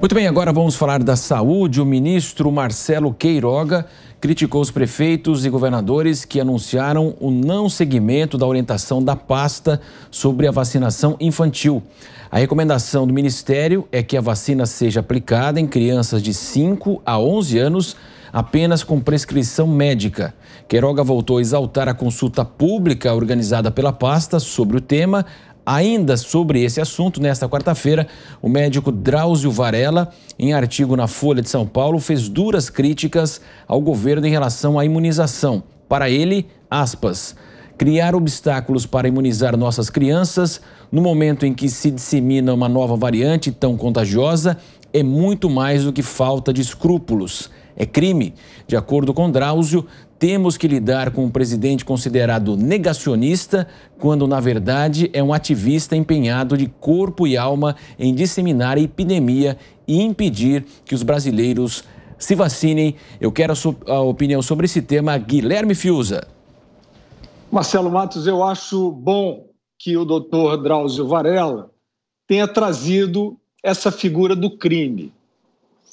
Muito bem, agora vamos falar da saúde. O ministro Marcelo Queiroga criticou os prefeitos e governadores que anunciaram o não seguimento da orientação da pasta sobre a vacinação infantil. A recomendação do ministério é que a vacina seja aplicada em crianças de 5 a 11 anos apenas com prescrição médica. Queiroga voltou a exaltar a consulta pública organizada pela pasta sobre o tema, Ainda sobre esse assunto, nesta quarta-feira, o médico Drauzio Varela, em artigo na Folha de São Paulo, fez duras críticas ao governo em relação à imunização. Para ele, aspas, criar obstáculos para imunizar nossas crianças no momento em que se dissemina uma nova variante tão contagiosa é muito mais do que falta de escrúpulos é crime. De acordo com Drauzio, temos que lidar com um presidente considerado negacionista, quando na verdade é um ativista empenhado de corpo e alma em disseminar a epidemia e impedir que os brasileiros se vacinem. Eu quero a, sua, a opinião sobre esse tema, Guilherme Fiuza. Marcelo Matos, eu acho bom que o doutor Drauzio Varela tenha trazido essa figura do crime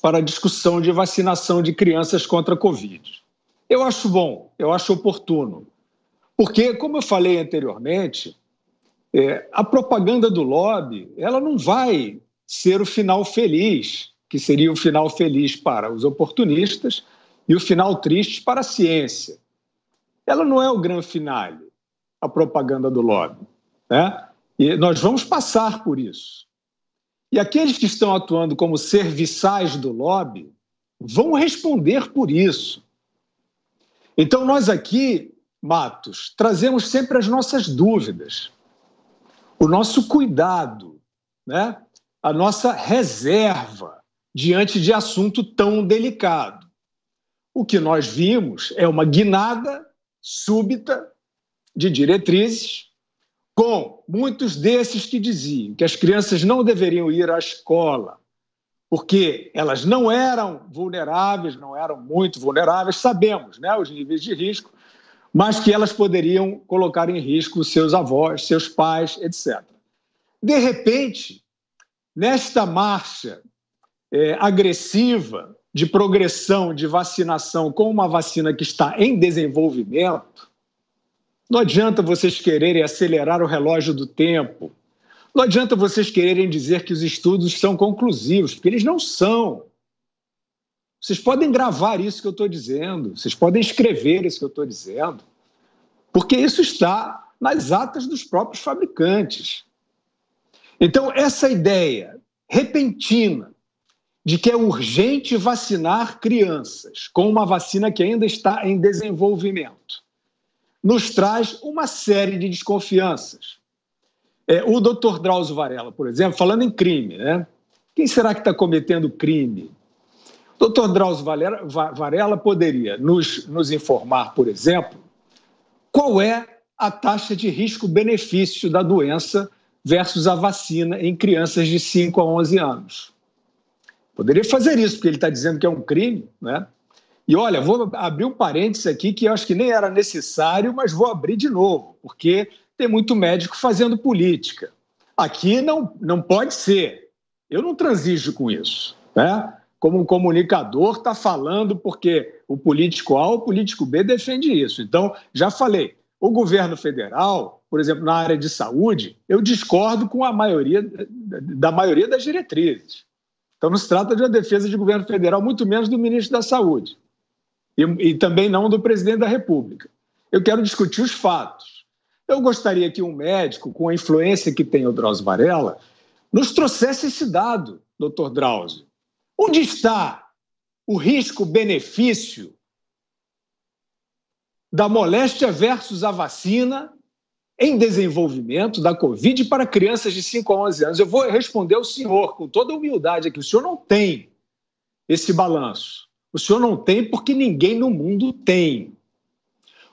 para a discussão de vacinação de crianças contra a Covid. Eu acho bom, eu acho oportuno, porque, como eu falei anteriormente, é, a propaganda do lobby ela não vai ser o final feliz, que seria o final feliz para os oportunistas e o final triste para a ciência. Ela não é o grande finale, a propaganda do lobby. Né? E nós vamos passar por isso. E aqueles que estão atuando como serviçais do lobby vão responder por isso. Então, nós aqui, Matos, trazemos sempre as nossas dúvidas, o nosso cuidado, né? a nossa reserva diante de assunto tão delicado. O que nós vimos é uma guinada súbita de diretrizes com muitos desses que diziam que as crianças não deveriam ir à escola, porque elas não eram vulneráveis, não eram muito vulneráveis, sabemos né, os níveis de risco, mas que elas poderiam colocar em risco seus avós, seus pais, etc. De repente, nesta marcha é, agressiva de progressão de vacinação com uma vacina que está em desenvolvimento, não adianta vocês quererem acelerar o relógio do tempo. Não adianta vocês quererem dizer que os estudos são conclusivos, porque eles não são. Vocês podem gravar isso que eu estou dizendo, vocês podem escrever isso que eu estou dizendo, porque isso está nas atas dos próprios fabricantes. Então, essa ideia repentina de que é urgente vacinar crianças com uma vacina que ainda está em desenvolvimento nos traz uma série de desconfianças. É, o doutor Drauzio Varela, por exemplo, falando em crime, né? Quem será que está cometendo crime? O doutor Drauzio Varela, Varela poderia nos, nos informar, por exemplo, qual é a taxa de risco-benefício da doença versus a vacina em crianças de 5 a 11 anos. Poderia fazer isso, porque ele está dizendo que é um crime, né? E olha, vou abrir um parênteses aqui que eu acho que nem era necessário, mas vou abrir de novo, porque tem muito médico fazendo política. Aqui não, não pode ser. Eu não transijo com isso. Né? Como um comunicador está falando porque o político A ou o político B defende isso. Então, já falei, o governo federal, por exemplo, na área de saúde, eu discordo com a maioria da maioria das diretrizes. Então, não se trata de uma defesa de governo federal, muito menos do ministro da Saúde e, e também não do presidente da República. Eu quero discutir os fatos. Eu gostaria que um médico, com a influência que tem o Drauzio Varela, nos trouxesse esse dado, doutor Drauzio. Onde está o risco-benefício da moléstia versus a vacina em desenvolvimento da Covid para crianças de 5 a 11 anos? Eu vou responder ao senhor com toda humildade aqui. O senhor não tem esse balanço. O senhor não tem porque ninguém no mundo tem.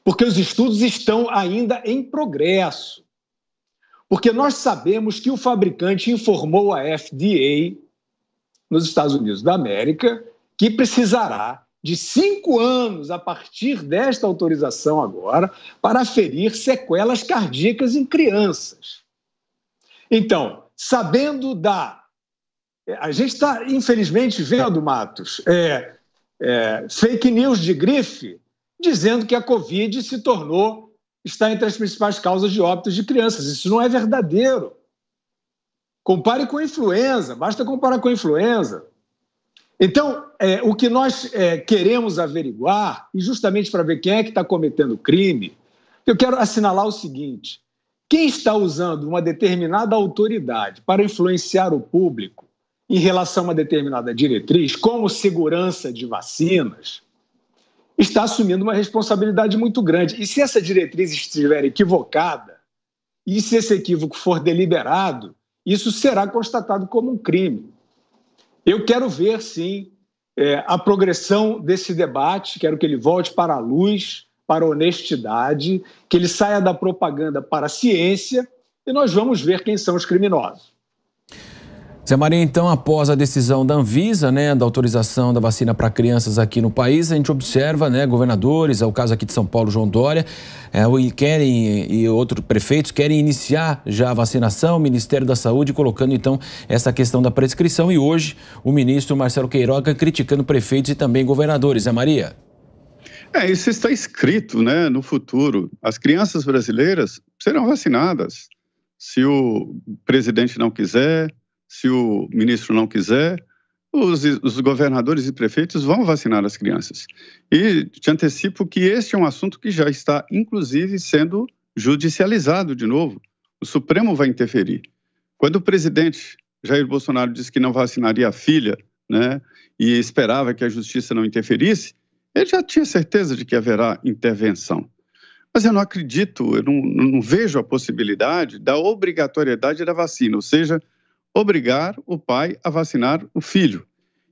Porque os estudos estão ainda em progresso. Porque nós sabemos que o fabricante informou a FDA, nos Estados Unidos da América, que precisará de cinco anos a partir desta autorização agora para ferir sequelas cardíacas em crianças. Então, sabendo da. A gente está, infelizmente, vendo, Matos, é, é, fake news de grife dizendo que a Covid se tornou, está entre as principais causas de óbitos de crianças. Isso não é verdadeiro. Compare com a influenza, basta comparar com a influenza. Então, é, o que nós é, queremos averiguar, e justamente para ver quem é que está cometendo crime, eu quero assinalar o seguinte: quem está usando uma determinada autoridade para influenciar o público em relação a uma determinada diretriz, como segurança de vacinas, está assumindo uma responsabilidade muito grande. E se essa diretriz estiver equivocada, e se esse equívoco for deliberado, isso será constatado como um crime. Eu quero ver, sim, é, a progressão desse debate, quero que ele volte para a luz, para a honestidade, que ele saia da propaganda para a ciência, e nós vamos ver quem são os criminosos. Zé Maria, então, após a decisão da Anvisa, né, da autorização da vacina para crianças aqui no país, a gente observa, né, governadores, é o caso aqui de São Paulo, João Dória, é, querem e outros prefeitos querem iniciar já a vacinação, o Ministério da Saúde colocando então essa questão da prescrição e hoje o ministro Marcelo Queiroga criticando prefeitos e também governadores. Zé Maria. É, isso está escrito, né, no futuro. As crianças brasileiras serão vacinadas. Se o presidente não quiser, se o ministro não quiser, os, os, governadores e prefeitos vão vacinar as crianças. E te antecipo que este é um assunto que já está, inclusive, sendo judicializado de novo. O Supremo vai interferir. Quando o presidente Jair Bolsonaro disse que não vacinaria a filha, né, e esperava que a justiça não interferisse, ele já tinha certeza de que haverá intervenção. Mas eu não acredito, eu não, não vejo a possibilidade da obrigatoriedade da vacina, ou seja, obrigar o pai a vacinar o filho.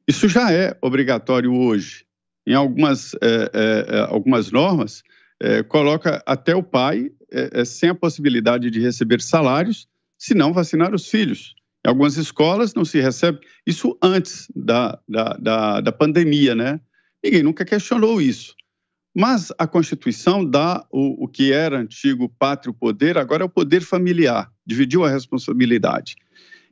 Isso já é obrigatório hoje. Em algumas, é, é, é algumas normas, é, coloca até o pai é, é, sem a possibilidade de receber salários se não vacinar os filhos. Em algumas escolas não se recebe isso antes da, da, da, da pandemia, né? Ninguém nunca questionou isso. Mas a Constituição dá o, o que era antigo pátrio poder, agora é o poder familiar, dividiu a responsabilidade.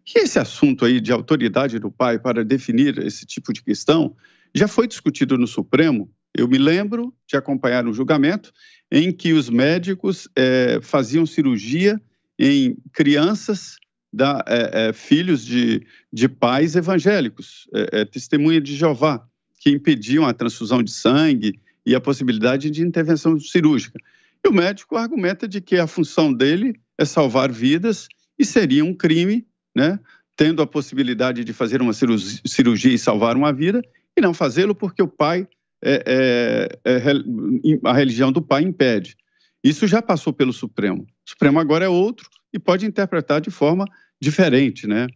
Que esse assunto aí de autoridade do pai para definir esse tipo de questão já foi discutido no Supremo. Eu me lembro de acompanhar um julgamento em que os médicos é, faziam cirurgia em crianças, da, é, é, filhos de, de pais evangélicos, testemunha de Jeová, que impediam a transfusão de sangue e a possibilidade de intervenção cirúrgica. E o médico argumenta de que a função dele é salvar vidas e seria um crime né? Tendo a possibilidade de fazer uma cirurgia e salvar uma vida, e não fazê-lo porque o pai, é, é, é, é, a religião do pai impede. Isso já passou pelo Supremo. O Supremo agora é outro e pode interpretar de forma diferente, né?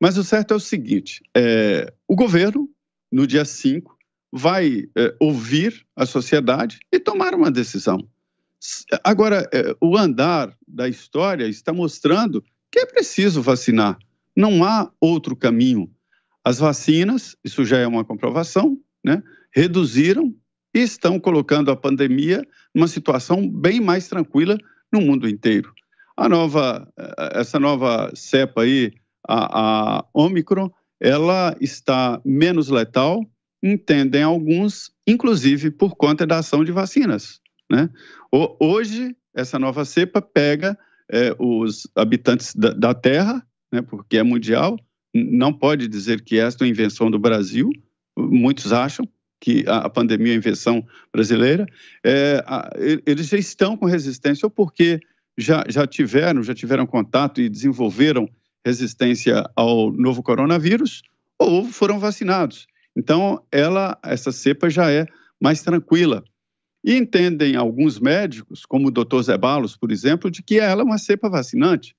Mas o certo é o seguinte: é, o governo, no dia 5, vai é, ouvir a sociedade e tomar uma decisão. Agora, o andar da história está mostrando que é preciso vacinar. Não há outro caminho. As vacinas, isso já é uma comprovação, né, reduziram e estão colocando a pandemia numa situação bem mais tranquila no mundo inteiro. A nova, eh, essa nova cepa aí, a, a Omicron, ela está menos letal, entendem alguns, inclusive por conta da ação de vacinas. Né? Hoje, essa nova cepa pega é, os habitantes da, da Terra, né, porque é mundial, não pode dizer que esta é uma invenção do Brasil, muitos acham que a, a pandemia é invenção brasileira, é, a, eles já estão com resistência, ou porque já, já tiveram, já tiveram contato e desenvolveram resistência ao novo coronavírus, ou foram vacinados. Então, ela, essa cepa já é mais tranquila e entendem alguns médicos, como o Dr. Zé Balos, por exemplo, de que ela é uma cepa vacinante.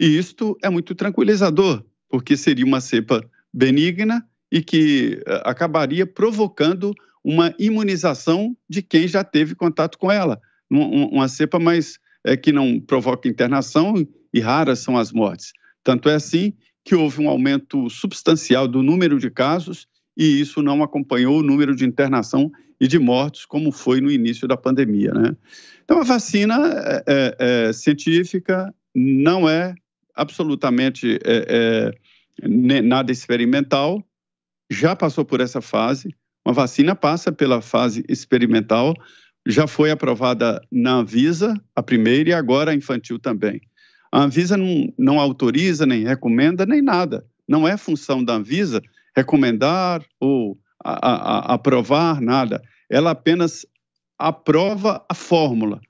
E isto é muito tranquilizador, porque seria uma cepa benigna e que eh, acabaria provocando uma imunização de quem já teve contato com ela. Uma cepa mais é, que não provoca internação e raras são as mortes. Tanto é assim que houve um aumento substancial do número de casos e isso não acompanhou o número de internação e de mortos, como foi no início da pandemia. Né? Então, a vacina é, é, é científica não é absolutamente é, é nada experimental, já passou por essa fase. Uma vacina passa pela fase experimental, já foi aprovada na Anvisa, a primeira, e agora a infantil também. A Anvisa não, não autoriza, nem recomenda, nem nada. Não é função da Anvisa recomendar ou a, a, aprovar, nada. Ela apenas aprova a fórmula.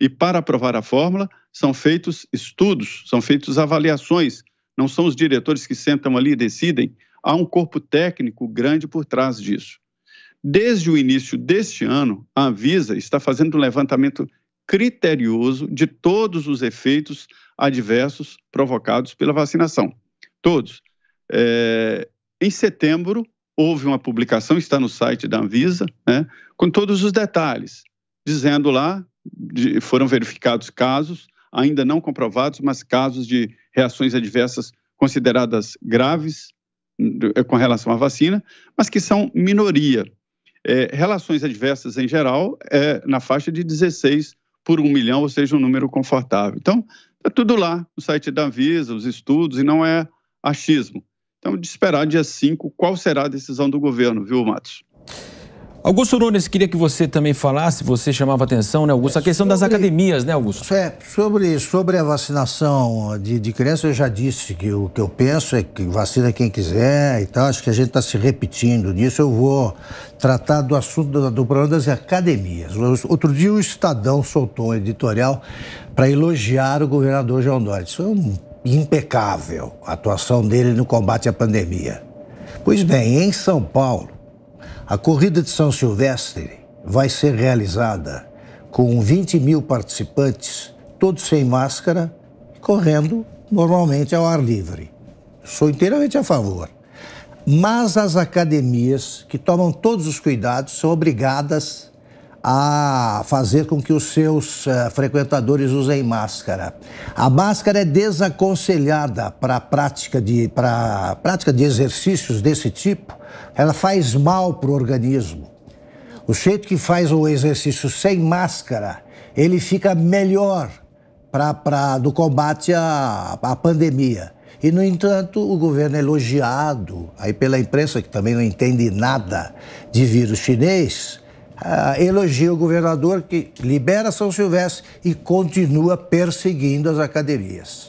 E para aprovar a fórmula, são feitos estudos, são feitas avaliações. Não são os diretores que sentam ali e decidem. Há um corpo técnico grande por trás disso. Desde o início deste ano, a Anvisa está fazendo um levantamento criterioso de todos os efeitos adversos provocados pela vacinação. Todos. É, em setembro, houve uma publicação, está no site da Anvisa, né, com todos os detalhes, dizendo lá, de, foram verificados casos, ainda não comprovados, mas casos de reações adversas consideradas graves eh, com relação à vacina, mas que são minoria. É, relações adversas em geral é na faixa de 16 por 1 milhão, ou seja, um número confortável. Então, está tudo lá no site da Anvisa, os estudos, e não é achismo. Então, de esperar dia 5 qual será a decisão do governo, viu, Matos? Augusto Nunes, queria que você também falasse, você chamava atenção, né, Augusto? A é, questão sobre, das academias, né, Augusto? É, sobre, sobre a vacinação de, de crianças. eu já disse que o que eu penso é que vacina quem quiser e tal. Acho que a gente está se repetindo nisso. Eu vou tratar do assunto do, do problema das academias. Outro dia o Estadão soltou um editorial para elogiar o governador João Dória. Isso é um impecável a atuação dele no combate à pandemia. Pois bem, em São Paulo, a corrida de São Silvestre vai ser realizada com 20 mil participantes, todos sem máscara, correndo normalmente ao ar livre. Sou inteiramente a favor. Mas as academias, que tomam todos os cuidados, são obrigadas a fazer com que os seus uh, frequentadores usem máscara. A máscara é desaconselhada para a prática de, prática de exercícios desse tipo. Ela faz mal para o organismo. O jeito que faz o exercício sem máscara, ele fica melhor para do combate à, à pandemia. E, no entanto, o governo é elogiado aí pela imprensa, que também não entende nada de vírus chinês, uh, elogia o governador que libera São Silvestre e continua perseguindo as academias.